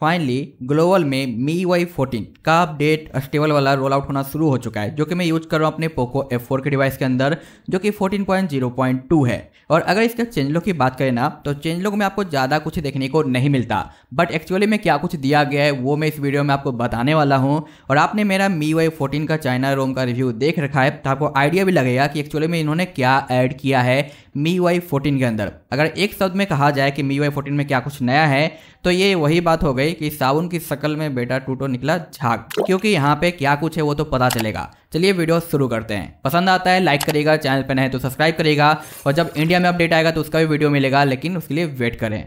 finally global में MIUI fourteen का update stable वाला रोल आउट होना शुरू हो चुका है जो कि मैं यूज कर रहा हूँ अपने पोको एफ फोर के डिवाइस के अंदर जो कि 14.0.2 है और अगर इसके चेंज लोग की बात करें ना तो चेंज लोग में आपको ज़्यादा कुछ देखने को नहीं मिलता बट एक्चुअली में क्या कुछ दिया गया है वो मैं इस वीडियो में आपको बताने वाला हूँ और आपने मेरा मी वाई फोर्टीन का चाइना रोम का रिव्यू देख रखा है तो आपको आइडिया भी लगेगा कि एक्चुअली में इन्होंने क्या ऐड किया है मी वाई फोर्टीन के अंदर अगर एक शब्द में कहा जाए कि मी वाई फोर्टीन में क्या कुछ नया है तो ये वही बात हो गई गई कि साबुन की शकल में बेटा टूटो निकला झाग क्योंकि यहाँ पे क्या कुछ है वो तो पता चलेगा चलिए वीडियो शुरू करते हैं पसंद आता है लाइक करेगा चैनल पर नहीं तो सब्सक्राइब करेगा और जब इंडिया में अपडेट आएगा तो उसका भी वीडियो मिलेगा लेकिन उसके लिए वेट करें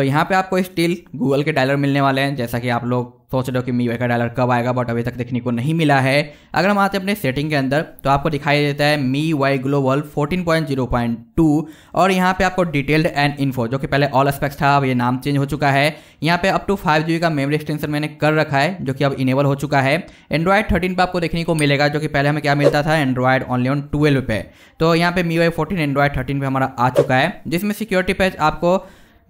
तो यहाँ पे आपको स्टिल गूगल के डायलर मिलने वाले हैं जैसा कि आप लोग सोच रहे हो कि मी वाई का डायलर कब आएगा बट अभी तक देखने को नहीं मिला है अगर हम आते हैं अपने सेटिंग के अंदर तो आपको दिखाई देता है मी वाई ग्लोबल 14.0.2 और यहाँ पे आपको डिटेल्ड एंड इन्फो जो कि पहले ऑल एस्पेक्ट था अब ये नाम चेंज हो चुका है यहाँ पे अप टू फाइव जी का मेमोरी एक्सटेंशन मैंने कर रखा है जो कि अब इनेबल हो चुका है एंड्रॉयड थर्टीन पर आपको देखने को मिलेगा जो कि पहले हमें क्या मिलता था एंड्रॉयड ऑनली ऑन ट्वेल्व पे तो यहाँ पे MIUI fourteen Android thirteen पर हमारा आ चुका है जिसमें सिक्योरिटी पैच आपको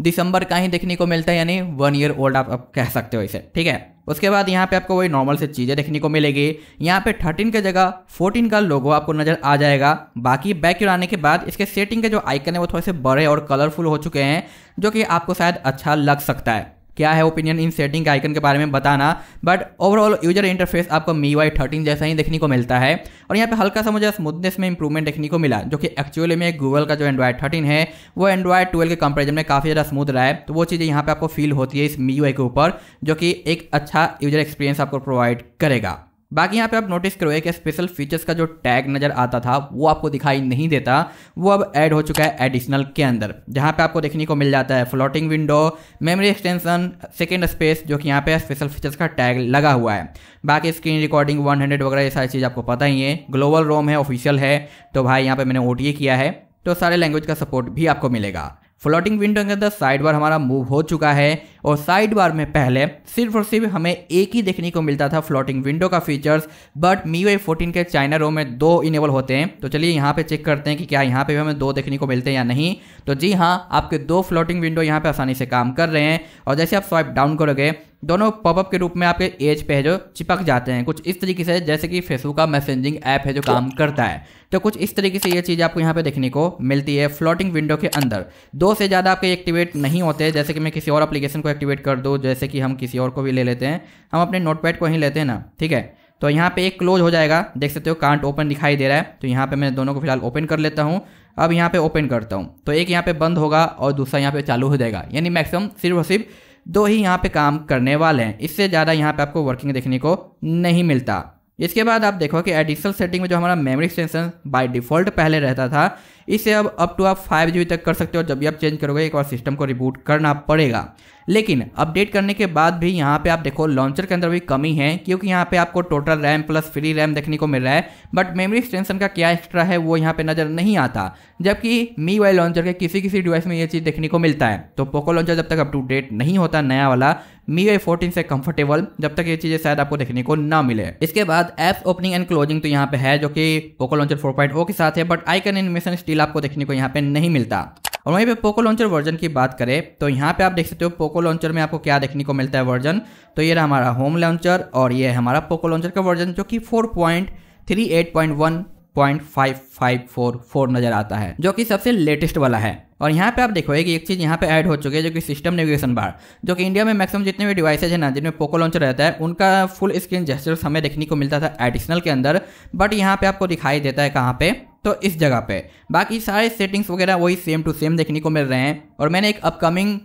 दिसंबर का ही देखने को मिलता है यानी वन ईयर ओल्ड आप, आप कह सकते हो इसे ठीक है उसके बाद यहाँ पे आपको वही नॉर्मल से चीज़ें देखने को मिलेगी यहाँ पे थर्टीन के जगह फोर्टीन का लोगो आपको नज़र आ जाएगा बाकी बैक आने के बाद इसके सेटिंग के जो आइकन है वो थोड़े से बड़े और कलरफुल हो चुके हैं जो कि आपको शायद अच्छा लग सकता है क्या है ओपिनियन इन सेटिंग के आइकन के बारे में बताना बट ओवरऑल यूजर इंटरफेस आपको मी वाई थर्टीन जैसा ही देखने को मिलता है और यहाँ पे हल्का सा मुझे स्मूथनेस में इंप्रूवमेंट देखने को मिला जो कि एक्चुअली में गूगल का जो एंड्रॉयड थर्टीन है वो एंड्रॉयड ट्वेल्व के कंपेरिजन में काफ़ी ज़्यादा स्मूथ रहा है तो वो चीज़ें यहाँ पर आपको फील होती है इस मी के ऊपर जो कि एक अच्छा यूजर एक्सपीरियंस आपको प्रोवाइड करेगा बाकी यहाँ पे आप नोटिस करोगे कि स्पेशल फीचर्स का जो टैग नज़र आता था वो आपको दिखाई नहीं देता वो अब ऐड हो चुका है एडिशनल के अंदर जहाँ पे आपको देखने को मिल जाता है floating window memory extension second space जो कि यहाँ पे स्पेशल फीचर्स का टैग लगा हुआ है बाकी स्क्रीन रिकॉर्डिंग वन वगैरह ये सारी चीज़ आपको पता ही है ग्लोबल रोम है ऑफिशियल है तो भाई यहाँ पर मैंने ओ किया है तो सारे लैंग्वेज का सपोर्ट भी आपको मिलेगा फ्लोटिंग विंडो के अंदर साइड बार हमारा मूव हो चुका है और साइड बार में पहले सिर्फ और सिर्फ हमें एक ही देखने को मिलता था फ्लोटिंग विंडो का features but MIUI fourteen के चाइना रो में दो इनेबल होते हैं तो चलिए यहाँ पे चेक करते हैं कि क्या यहाँ पे भी हमें दो देखने को मिलते हैं या नहीं तो जी हाँ आपके दो फ्लोटिंग विंडो यहाँ पे आसानी से काम कर रहे हैं और जैसे आप स्वाइप डाउन करोगे दोनों पॉपअप के रूप में आपके एज पे है जो चिपक जाते हैं कुछ इस तरीके से जैसे कि फेसबुक का मैसेजिंग ऐप है जो काम करता है तो कुछ इस तरीके से ये चीज़ आपको यहाँ पे देखने को मिलती है फ्लोटिंग विंडो के अंदर दो से ज़्यादा आपके एक्टिवेट नहीं होते जैसे कि मैं किसी और अप्लीकेशन को एक्टिवेट कर दूँ जैसे कि हम किसी और को भी ले लेते हैं हम अपने नोटपैड को ही लेते हैं ना ठीक है तो यहाँ पे एक क्लोज हो जाएगा देख सकते हो कांट ओपन दिखाई दे रहा है तो यहाँ पे मैं दोनों को फिलहाल ओपन कर लेता हूँ अब यहाँ पे ओपन करता हूँ तो एक यहाँ पे बंद होगा और दूसरा यहाँ पे चालू हो जाएगा यानी मैक्सिमम सिर्फ और सिर्फ दो ही यहाँ पे काम करने वाले हैं इससे ज़्यादा यहाँ पे आपको वर्किंग देखने को नहीं मिलता इसके बाद आप देखो कि एडिशनल सेटिंग में जो हमारा मेमोरी एक्सटेंशन बाय डिफ़ॉल्ट पहले रहता था इसे अब अप टू आप फाइव जी तक कर सकते हो जब भी आप चेंज करोगे एक बार सिस्टम को रिबूट करना पड़ेगा लेकिन अपडेट करने के बाद भी यहाँ पे आप देखो लॉन्चर के अंदर भी कमी है क्योंकि यहाँ पे आपको total RAM plus free RAM देखने को मिल रहा है बट मेमोरी एक्सटेंशन का क्या एक्स्ट्रा है वो यहाँ पे नज़र नहीं आता जबकि मी वाई लॉन्चर के किसी किसी डिवाइस में ये चीज़ देखने को मिलता है तो पोको लॉन्चर जब तक अप टू डेट नहीं होता नया वाला मी वाई फोर्टीन से कंफर्टेबल जब तक ये चीज़ें शायद आपको देखने को ना मिले इसके बाद एप्स ओपनिंग एंड क्लोजिंग तो यहाँ पे है जो कि पोको लॉन्चर फोर के साथ है बट कैन एनिमेशन स्टिल मिल आपको देखने को यहाँ पे नहीं मिलता और वहीं पे पोको लॉन्चर वर्जन की बात करें तो यहाँ पे आप देख सकते हो पोको लॉन्चर में आपको क्या देखने को मिलता है वर्जन तो ये रहा हमारा होम लॉन्चर और ये हमारा पोको लॉन्चर का वर्जन जो कि four point three eight point one point five five four four नज़र आता है जो कि सबसे लेटेस्ट वाला है और यहाँ पे आप देखो एक एक चीज़ यहाँ पे ऐड हो चुकी है जो कि सिस्टम नेविगेशन बार जो कि इंडिया में मैक्सिमम जितने भी डिवाइसेज हैं ना जिनमें पोको लॉन्चर रहता है उनका फुल स्क्रीन जेस्टर्स हमें देखने को मिलता था एडिशनल के अंदर बट यहाँ पे आपको दिखाई देता है कहाँ पे तो इस जगह पे बाकी सारे सेटिंग्स वगैरह वही सेम टू सेम देखने को मिल रहे हैं और मैंने एक अपकमिंग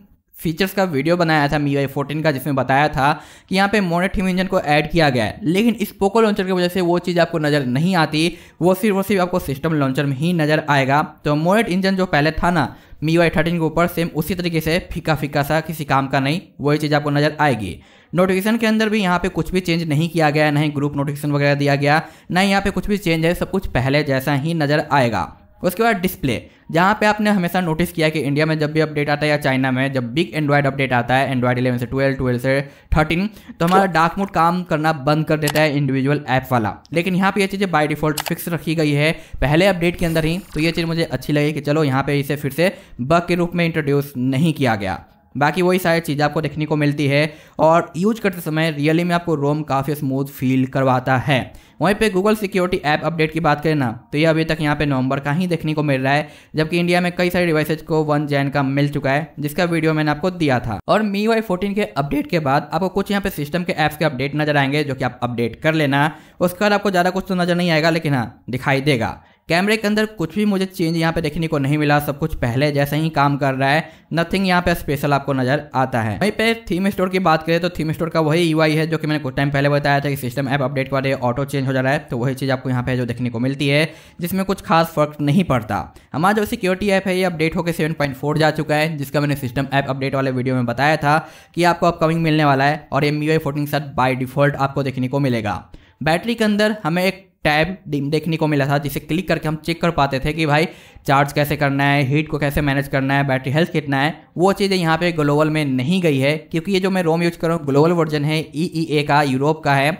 फीचर्स का वीडियो बनाया था मी आई फोर्टीन का जिसमें बताया था कि यहाँ पे मोनेट थीम इंजन को ऐड किया गया है लेकिन इस पोको लॉन्चर की वजह से वो चीज़ आपको नज़र नहीं आती वो सिर्फ और सिर्फ आपको सिस्टम लॉन्चर में ही नज़र आएगा तो मोनेट इंजन जो पहले था ना मी वाई थर्टीन के ऊपर सेम उसी तरीके से फीका फीका सा किसी काम का नहीं वही चीज़ आपको नज़र आएगी नोटिफिकेशन के अंदर भी यहाँ पे कुछ भी चेंज नहीं किया गया ना ही ग्रुप नोटिफिकेशन वगैरह दिया गया ना ही यहाँ पे कुछ भी चेंज है सब कुछ पहले जैसा ही नज़र आएगा उसके बाद डिस्प्ले जहाँ पे आपने हमेशा नोटिस किया कि इंडिया में जब भी अपडेट आता है या चाइना में जब बिग एंड्रॉयड अपडेट आता है एंड्रॉयड 11 से 12 12 से 13 तो हमारा डार्क मोड काम करना बंद कर देता है इंडिविजुअल ऐप वाला लेकिन यहाँ पे ये चीज़ें बाय डिफॉल्ट फिक्स रखी गई है पहले अपडेट के अंदर ही तो ये चीज़ मुझे अच्छी लगी कि चलो यहाँ पर इसे फिर से बग के रूप में इंट्रोड्यूस नहीं किया गया बाकी वही सारी चीज़ें आपको देखने को मिलती है और यूज करते समय रियली में आपको रोम काफ़ी स्मूथ फील करवाता है वहीं पे गूगल सिक्योरिटी ऐप अपडेट की बात करें ना तो ये अभी तक यहाँ पे नवंबर का ही देखने को मिल रहा है जबकि इंडिया में कई सारे डिवाइसेज को वन जैन का मिल चुका है जिसका वीडियो मैंने आपको दिया था और मी वाई फोर्टीन के अपडेट के बाद आपको कुछ यहाँ पे सिस्टम के ऐप्स के अपडेट नजर आएंगे जो कि आप अपडेट कर लेना उसके बाद आपको ज़्यादा कुछ तो नजर नहीं आएगा लेकिन हाँ दिखाई देगा कैमरे के अंदर कुछ भी मुझे चेंज यहाँ पे देखने को नहीं मिला सब कुछ पहले जैसे ही काम कर रहा है नथिंग यहाँ पे स्पेशल आपको नजर आता है वहीं पे थीम स्टोर की बात करें तो थीम स्टोर का वही यू है जो कि मैंने कुछ टाइम पहले बताया था कि सिस्टम ऐप अपडेट के बाद ऑटो चेंज हो जा रहा है तो वही चीज़ आपको यहाँ पे जो देखने को मिलती है जिसमें कुछ खास फर्क नहीं पड़ता हमारा जो सिक्योरिटी ऐप है ये अपडेट होकर सेवन जा चुका है जिसका मैंने सिस्टम ऐप अपडेट वाले वीडियो में बताया था कि आपको अपकमिंग मिलने वाला है और एम यू आई फोर्टीन साथ बाई डिफॉल्ट आपको देखने को मिलेगा बैटरी के अंदर हमें एक टैब देखने को मिला था जिसे क्लिक करके हम चेक कर पाते थे कि भाई चार्ज कैसे करना है हीट को कैसे मैनेज करना है बैटरी हेल्थ कितना है वो चीज़ें यहाँ पे ग्लोबल में नहीं गई है क्योंकि ये जो मैं रोम यूज कर रहा हूँ ग्लोबल वर्जन है ई ई ए का यूरोप का है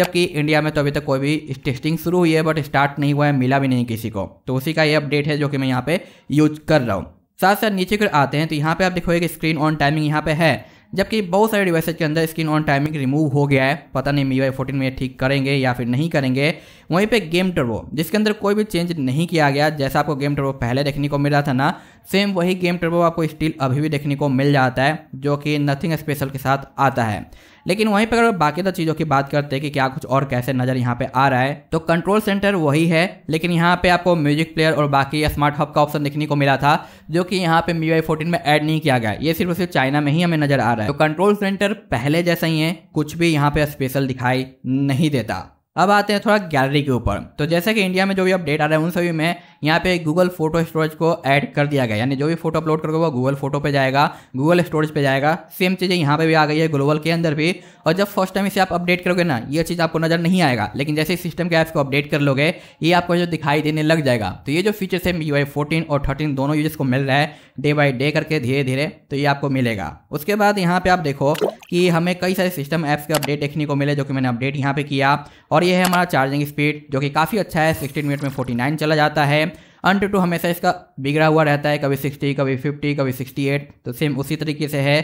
जबकि इंडिया में तो अभी तक कोई भी टेस्टिंग शुरू हुई है बट स्टार्ट नहीं हुआ है मिला भी नहीं किसी को तो उसी का ये अपडेट है जो कि मैं यहाँ पर यूज कर रहा हूँ साथ साथ नीचे कर आते हैं तो यहाँ पर आप देखो कि स्क्रीन ऑन टाइमिंग यहाँ पर है जबकि बहुत सारे डिवाइसेज के अंदर स्क्रीन ऑन टाइमिंग रिमूव हो गया है पता नहीं मी वाई फोर्टीन में ठीक करेंगे या फिर नहीं करेंगे वहीं पे गेम टर्बो जिसके अंदर कोई भी चेंज नहीं किया गया जैसा आपको गेम टर्बो पहले देखने को मिला था ना सेम वही गेम टर्बो आपको स्टील अभी भी देखने को मिल जाता है जो कि नथिंग स्पेशल के साथ आता है लेकिन वहीं पर अगर बाकी चीज़ों की बात करते हैं कि क्या कुछ और कैसे नज़र यहाँ पे आ रहा है तो कंट्रोल सेंटर वही है लेकिन यहाँ पे आपको म्यूजिक प्लेयर और बाकी स्मार्ट हब का ऑप्शन देखने को मिला था जो कि यहाँ पे मी वाई फोर्टीन में ऐड नहीं किया गया ये सिर्फ सिर्फ चाइना में ही हमें नज़र आ रहा है तो कंट्रोल सेंटर पहले जैसा ही है कुछ भी यहाँ पर स्पेशल दिखाई नहीं देता अब आते हैं थोड़ा गैलरी के ऊपर तो जैसे कि इंडिया में जो भी अपडेट आ रहा है उन सभी में यहाँ पे गूगल फोटो स्टोरेज को ऐड कर दिया गया यानी जो भी फोटो अपलोड करोगे वो गूगल फोटो पे जाएगा गूगल स्टोरेज पे जाएगा सेम चीज़ें यहाँ पे भी आ गई है ग्लोबल के अंदर भी और जब फर्स्ट टाइम इसे आप अपडेट करोगे ना ये चीज़ आपको नजर नहीं आएगा लेकिन जैसे सिस्टम के ऐप्स को अपडेट कर लोगे ये आपको जो दिखाई देने लग जाएगा तो ये जो फीचर्स है यू आई और थर्टीन दोनों यूजर्स को मिल रहा है डे बाई डे करके धीरे धीरे तो ये आपको मिलेगा उसके बाद यहाँ पे आप देखो कि हमें कई सारे सिस्टम ऐप्स के अपडेट देखने को मिले जो कि मैंने अपडेट यहाँ पे किया और ये है हमारा चार्जिंग स्पीड जो कि काफ़ी अच्छा है 16 मिनट में फोर्टी नाइन चला जाता है अंट टू हमेशा इसका बिगड़ा हुआ रहता है कभी सिक्सटी कभी फिफ्टी कभी सिक्सटी एट तो सेम उसी तरीके से है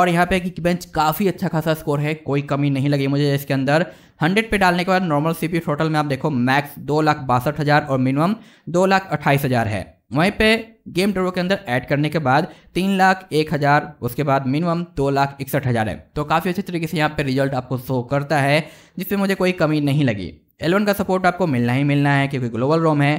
और यहाँ पे कि बेंच काफ़ी अच्छा खासा स्कोर है कोई कमी नहीं लगी मुझे इसके अंदर हंड्रेड पे डालने के बाद नॉर्मल सी पी टोटल में आप देखो मैक्स दो लाख बासठ हज़ार और मिनिमम दो लाख अट्ठाईस हज़ार है वहीं पे गेम ड्रो के अंदर ऐड करने के बाद तीन लाख एक हज़ार उसके बाद मिनिमम दो लाख इकसठ हज़ार है तो काफ़ी अच्छे तरीके से यहाँ पे रिजल्ट आपको शो करता है जिससे मुझे कोई कमी नहीं लगी एल का सपोर्ट आपको मिलना ही मिलना है क्योंकि ग्लोबल रोम है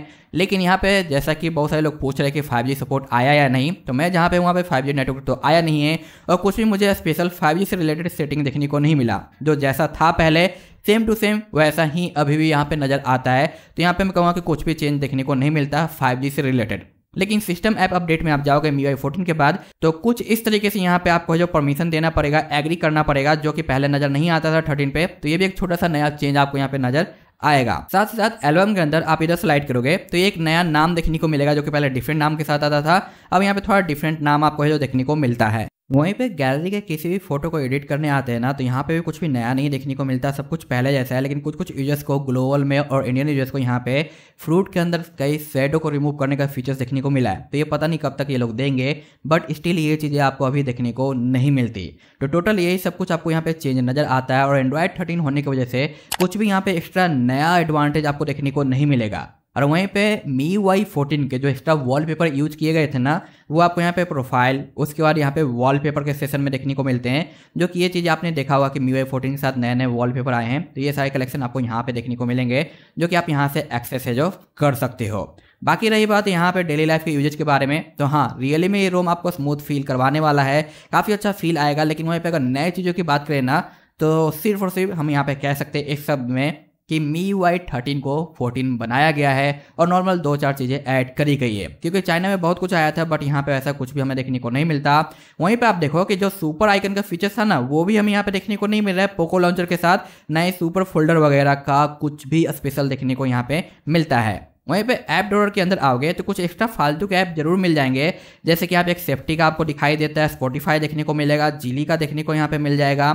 लेकिन यहाँ पे जैसा कि बहुत सारे लोग पूछ रहे हैं कि 5G सपोर्ट आया या नहीं तो मैं जहाँ पे वहाँ पे 5G नेटवर्क तो आया नहीं है और कुछ भी मुझे स्पेशल 5G से रिलेटेड सेटिंग देखने को नहीं मिला जो जैसा था पहले सेम टू सेम वैसा ही अभी भी यहाँ पे नज़र आता है तो यहाँ पे मैं कहूँगा कि कुछ भी चेंज देखने को नहीं मिलता फाइव से रिलेटेड लेकिन सिस्टम ऐप अपडेट में आप जाओगे मी फोर्टीन के बाद तो कुछ इस तरीके से यहाँ पे आपको जो परमिशन देना पड़ेगा एग्री करना पड़ेगा जो कि पहले नजर नहीं आता था थर्टीन पे तो ये भी एक छोटा सा नया चेंज आपको यहाँ पे नजर आएगा साथ ही साथ एल्बम के अंदर आप इधर स्लाइड करोगे तो एक नया नाम देखने को मिलेगा जो कि पहले डिफरेंट नाम के साथ आता था अब यहाँ पे थोड़ा डिफरेंट नाम आपको है जो देखने को मिलता है वहीं पे गैलरी के किसी भी फोटो को एडिट करने आते हैं ना तो यहाँ पे भी कुछ भी नया नहीं देखने को मिलता सब कुछ पहले जैसा है लेकिन कुछ कुछ यूजर्स को ग्लोबल में और इंडियन यूजर्स को यहाँ पे फ्रूट के अंदर कई शेडो को रिमूव करने का फीचर्स देखने को मिला है तो ये पता नहीं कब तक ये लोग देंगे बट स्टिल ये चीज़ें आपको अभी देखने को नहीं मिलती तो टोटल यही सब कुछ आपको यहाँ पे चेंज नज़र आता है और एंड्रॉयड थर्टीन होने की वजह से कुछ भी यहाँ पे एक्स्ट्रा नया एडवांटेज आपको देखने को नहीं मिलेगा और वहीं पे मी वाई फोर्टीन के जो एक्स्ट्रा वॉलपेपर यूज किए गए थे ना वो आपको यहाँ पे प्रोफाइल उसके बाद यहाँ पे वॉलपेपर के सेशन में देखने को मिलते हैं जो कि ये चीज़ आपने देखा हुआ कि मी वाई फोर्टीन के साथ नए नए वॉलपेपर आए हैं तो ये सारे कलेक्शन आपको यहाँ पे देखने को मिलेंगे जो कि आप यहाँ से एक्सेस है जो कर सकते हो बाकी रही बात यहाँ पे डेली लाइफ के यूजेज के बारे में तो हाँ रियली में ये रोम आपको स्मूथ फील करवाने वाला है काफ़ी अच्छा फील आएगा लेकिन वहीं पर अगर नए चीज़ों की बात करें ना तो सिर्फ और सिर्फ हम यहाँ पे कह सकते हैं एक शब्द में कि मी वाई थर्टीन को फोर्टीन बनाया गया है और नॉर्मल दो चार चीज़ें ऐड करी गई है क्योंकि चाइना में बहुत कुछ आया था बट यहाँ पे ऐसा कुछ भी हमें देखने को नहीं मिलता वहीं पे आप देखो कि जो सुपर आइकन का फीचर्स था ना वो भी हमें यहाँ पे देखने को नहीं मिल रहा है पोको लॉन्चर के साथ नए सुपर फोल्डर वगैरह का कुछ भी स्पेशल देखने को यहाँ पे मिलता है वहीं पे ऐप डॉलर के अंदर आओगे तो कुछ एक्स्ट्रा फालतू के ऐप जरूर मिल जाएंगे जैसे कि आप एक सेफ्टी का आपको दिखाई देता है स्पॉटिफाई देखने को मिलेगा जीली का देखने को यहाँ पे मिल जाएगा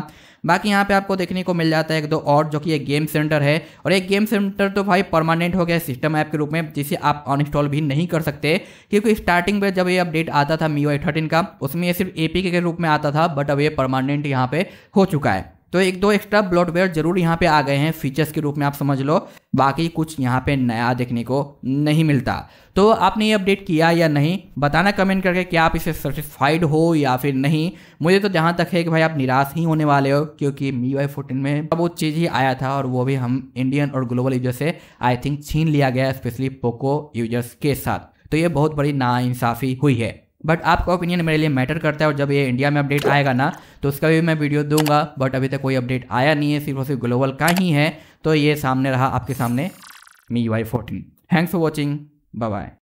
बाकी यहाँ पे आपको देखने को मिल जाता है एक दो और जो कि एक गेम सेंटर है और एक गेम सेंटर तो भाई परमानेंट हो गया सिस्टम ऐप के रूप में जिसे आप अनइंस्टॉल भी नहीं कर सकते क्योंकि स्टार्टिंग में जब ये अपडेट आता था मी वाई का उसमें ये सिर्फ ए के रूप में आता था बट अब ये परमानेंट यहाँ पर हो चुका है तो एक दो एक्स्ट्रा ब्लॉटवेयर जरूर यहाँ पे आ गए हैं फीचर्स के रूप में आप समझ लो बाकी कुछ यहाँ पे नया देखने को नहीं मिलता तो आपने ये अपडेट किया या नहीं बताना कमेंट करके कि आप इसे सेटिस्फाइड हो या फिर नहीं मुझे तो जहाँ तक है कि भाई आप निराश ही होने वाले हो क्योंकि मी वाई फोर्टीन में वो चीज़ ही आया था और वो भी हम इंडियन और ग्लोबल यूजर्स से आई थिंक छीन लिया गया स्पेशली पोको यूजर्स के साथ तो ये बहुत बड़ी नाइंसाफ़ी हुई है बट आपका ओपिनियन मेरे लिए मैटर करता है और जब ये इंडिया में अपडेट आएगा ना तो उसका भी मैं वीडियो दूंगा बट अभी तक कोई अपडेट आया नहीं है सिर्फ और सिर्फ ग्लोबल का ही है तो ये सामने रहा आपके सामने MIUI fourteen thanks for watching bye